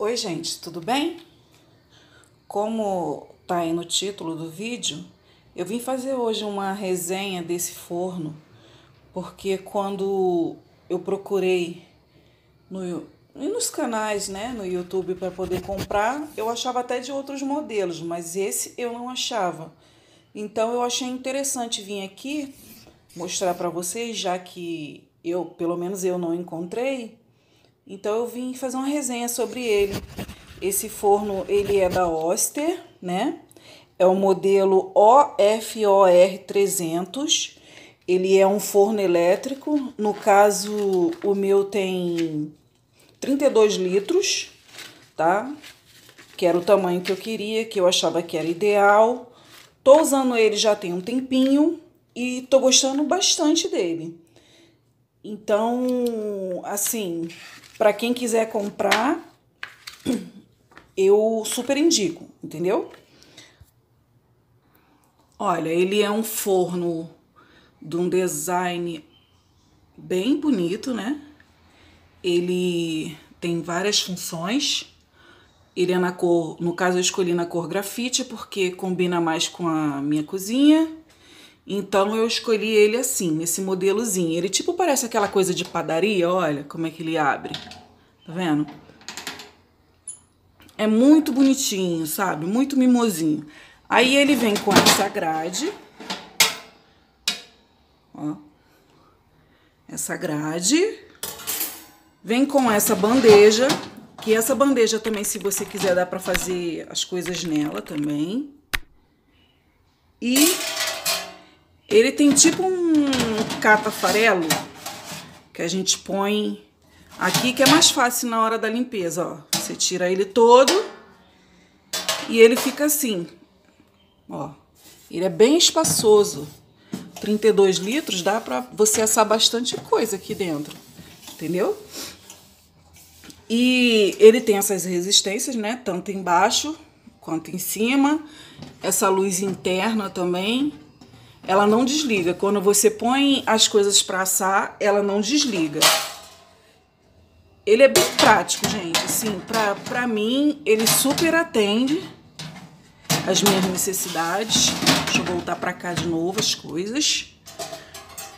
Oi, gente, tudo bem? Como tá aí no título do vídeo, eu vim fazer hoje uma resenha desse forno, porque quando eu procurei no, nos canais, né, no YouTube para poder comprar, eu achava até de outros modelos, mas esse eu não achava. Então eu achei interessante vir aqui mostrar para vocês, já que eu, pelo menos eu não encontrei, então eu vim fazer uma resenha sobre ele. Esse forno, ele é da Oster, né? É o modelo OFOR300. Ele é um forno elétrico. No caso, o meu tem 32 litros, tá? Que era o tamanho que eu queria, que eu achava que era ideal. Tô usando ele já tem um tempinho e tô gostando bastante dele. Então, assim, para quem quiser comprar, eu super indico, entendeu? Olha, ele é um forno de um design bem bonito, né? Ele tem várias funções. Ele é na cor, no caso eu escolhi na cor grafite porque combina mais com a minha cozinha. Então eu escolhi ele assim, nesse modelozinho. Ele tipo parece aquela coisa de padaria, olha como é que ele abre. Tá vendo? É muito bonitinho, sabe? Muito mimosinho. Aí ele vem com essa grade. Ó. Essa grade. Vem com essa bandeja, que essa bandeja também, se você quiser, dá pra fazer as coisas nela também. E ele tem tipo um catafarelo que a gente põe aqui, que é mais fácil na hora da limpeza, ó. Você tira ele todo e ele fica assim, ó. Ele é bem espaçoso. 32 litros dá pra você assar bastante coisa aqui dentro, entendeu? E ele tem essas resistências, né? Tanto embaixo quanto em cima. Essa luz interna também ela não desliga. Quando você põe as coisas para assar, ela não desliga. Ele é bem prático, gente. Assim, pra, pra mim, ele super atende as minhas necessidades. Deixa eu voltar pra cá de novo as coisas.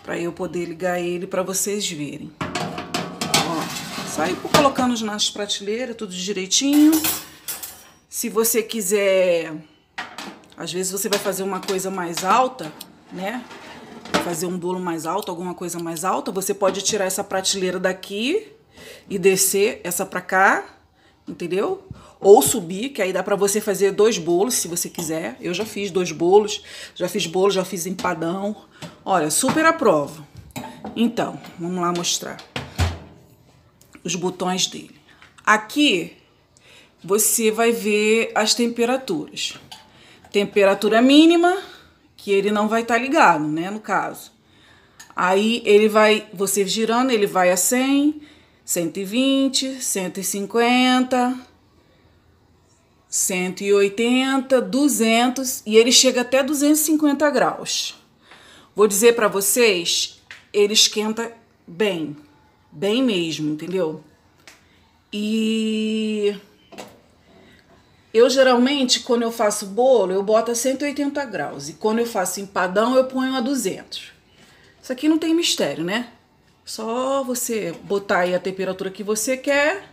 Pra eu poder ligar ele pra vocês verem. Ó, saio colocando os nossos prateleiras, tudo direitinho. Se você quiser... Às vezes você vai fazer uma coisa mais alta né? Fazer um bolo mais alto, alguma coisa mais alta. Você pode tirar essa prateleira daqui e descer essa pra cá, entendeu? Ou subir, que aí dá pra você fazer dois bolos, se você quiser. Eu já fiz dois bolos, já fiz bolo, já fiz empadão. Olha, super aprovo. Então, vamos lá mostrar os botões dele. Aqui você vai ver as temperaturas. Temperatura mínima, que ele não vai estar tá ligado, né, no caso. Aí ele vai, você girando, ele vai a 100, 120, 150, 180, 200 e ele chega até 250 graus. Vou dizer para vocês, ele esquenta bem, bem mesmo, entendeu? E eu geralmente, quando eu faço bolo, eu boto a 180 graus. E quando eu faço empadão, eu ponho a 200. Isso aqui não tem mistério, né? Só você botar aí a temperatura que você quer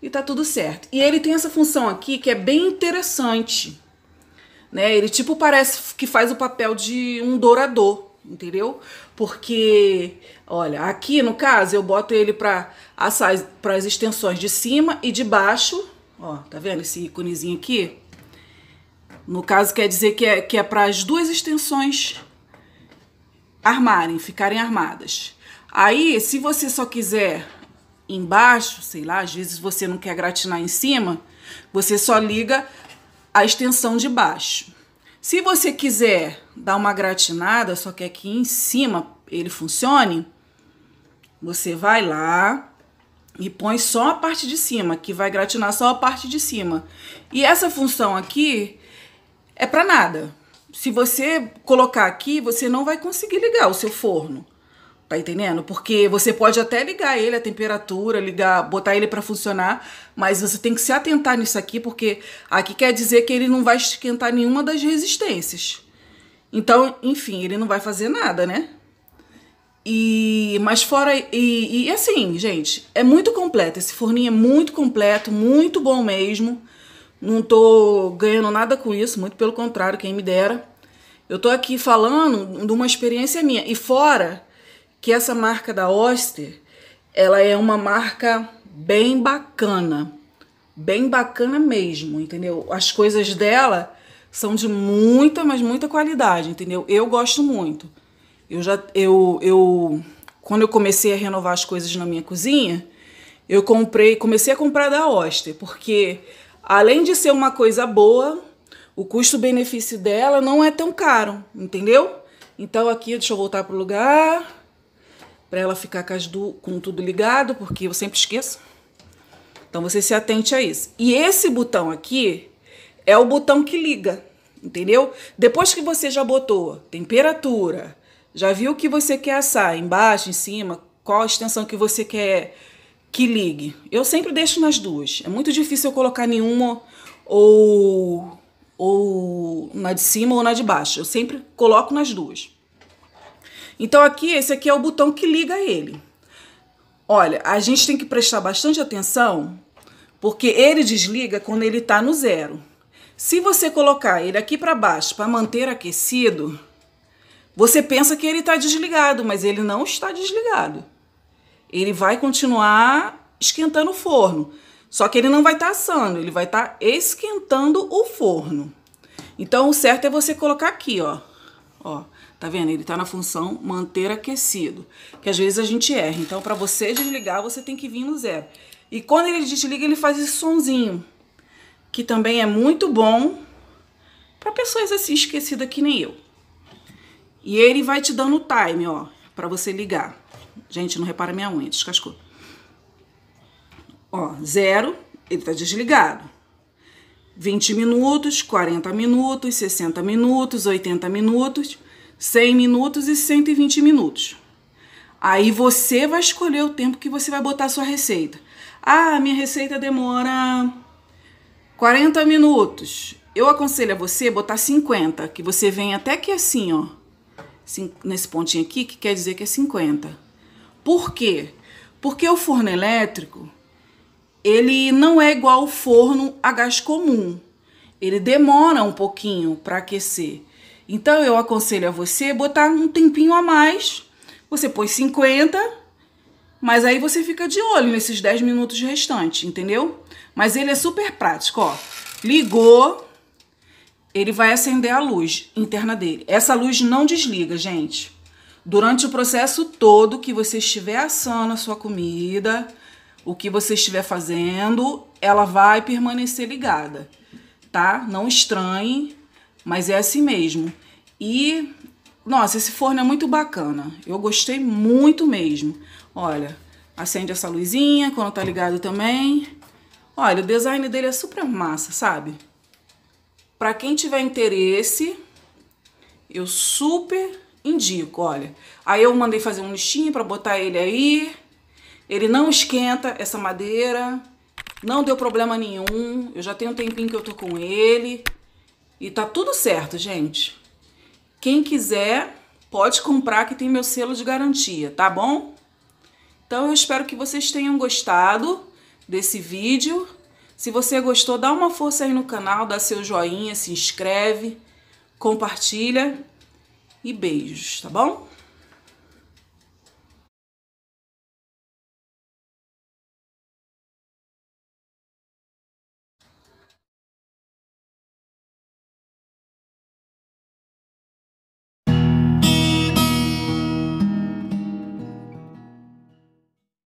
e tá tudo certo. E ele tem essa função aqui que é bem interessante. Né? Ele tipo parece que faz o papel de um dourador, entendeu? Porque, olha, aqui no caso eu boto ele para as extensões de cima e de baixo Ó, tá vendo esse íconezinho aqui? No caso, quer dizer que é, que é para as duas extensões armarem, ficarem armadas. Aí, se você só quiser embaixo, sei lá, às vezes você não quer gratinar em cima, você só liga a extensão de baixo. Se você quiser dar uma gratinada, só que aqui em cima ele funcione, você vai lá, e põe só a parte de cima, que vai gratinar só a parte de cima. E essa função aqui é para nada. Se você colocar aqui, você não vai conseguir ligar o seu forno. Tá entendendo? Porque você pode até ligar ele a temperatura, ligar, botar ele para funcionar, mas você tem que se atentar nisso aqui, porque aqui quer dizer que ele não vai esquentar nenhuma das resistências. Então, enfim, ele não vai fazer nada, né? E mas fora e, e assim, gente, é muito completo. Esse forninho é muito completo, muito bom mesmo. Não tô ganhando nada com isso, muito pelo contrário, quem me dera. Eu tô aqui falando de uma experiência minha. E fora que essa marca da Oster, ela é uma marca bem bacana. Bem bacana mesmo, entendeu? As coisas dela são de muita, mas muita qualidade, entendeu? Eu gosto muito. Eu já eu, eu quando eu comecei a renovar as coisas na minha cozinha, eu comprei, comecei a comprar da Oster, porque além de ser uma coisa boa, o custo-benefício dela não é tão caro, entendeu? Então aqui deixa eu voltar pro lugar para ela ficar com, com tudo ligado, porque eu sempre esqueço. Então você se atente a isso. E esse botão aqui é o botão que liga, entendeu? Depois que você já botou temperatura, já viu o que você quer assar? Embaixo, em cima? Qual a extensão que você quer que ligue? Eu sempre deixo nas duas. É muito difícil eu colocar nenhuma ou, ou na de cima ou na de baixo. Eu sempre coloco nas duas. Então aqui, esse aqui é o botão que liga ele. Olha, a gente tem que prestar bastante atenção, porque ele desliga quando ele está no zero. Se você colocar ele aqui para baixo para manter aquecido, você pensa que ele está desligado, mas ele não está desligado. Ele vai continuar esquentando o forno. Só que ele não vai estar tá assando, ele vai estar tá esquentando o forno. Então o certo é você colocar aqui, ó. Ó, tá vendo? Ele tá na função manter aquecido, que às vezes a gente erra. Então para você desligar, você tem que vir no zero. E quando ele desliga, ele faz esse sonzinho, que também é muito bom para pessoas assim esquecidas que nem eu. E ele vai te dando o time, ó, pra você ligar. Gente, não repara minha unha, descascou. Ó, zero, ele tá desligado. 20 minutos, 40 minutos, 60 minutos, 80 minutos, 100 minutos e 120 minutos. Aí você vai escolher o tempo que você vai botar a sua receita. Ah, minha receita demora 40 minutos. Eu aconselho a você botar 50, que você vem até que assim, ó nesse pontinho aqui, que quer dizer que é 50. Por quê? Porque o forno elétrico, ele não é igual ao forno a gás comum. Ele demora um pouquinho para aquecer. Então eu aconselho a você botar um tempinho a mais. Você põe 50, mas aí você fica de olho nesses 10 minutos restantes, entendeu? Mas ele é super prático, ó. Ligou, ele vai acender a luz interna dele. Essa luz não desliga, gente. Durante o processo todo que você estiver assando a sua comida, o que você estiver fazendo, ela vai permanecer ligada, tá? Não estranhe, mas é assim mesmo. E nossa, esse forno é muito bacana. Eu gostei muito mesmo. Olha, acende essa luzinha quando tá ligado também. Olha, o design dele é super massa, sabe? Para quem tiver interesse, eu super indico, olha. Aí eu mandei fazer um nichinho para botar ele aí. Ele não esquenta essa madeira. Não deu problema nenhum. Eu já tenho um tempinho que eu tô com ele. E tá tudo certo, gente. Quem quiser, pode comprar que tem meu selo de garantia, tá bom? Então eu espero que vocês tenham gostado desse vídeo. Se você gostou, dá uma força aí no canal, dá seu joinha, se inscreve, compartilha e beijos, tá bom?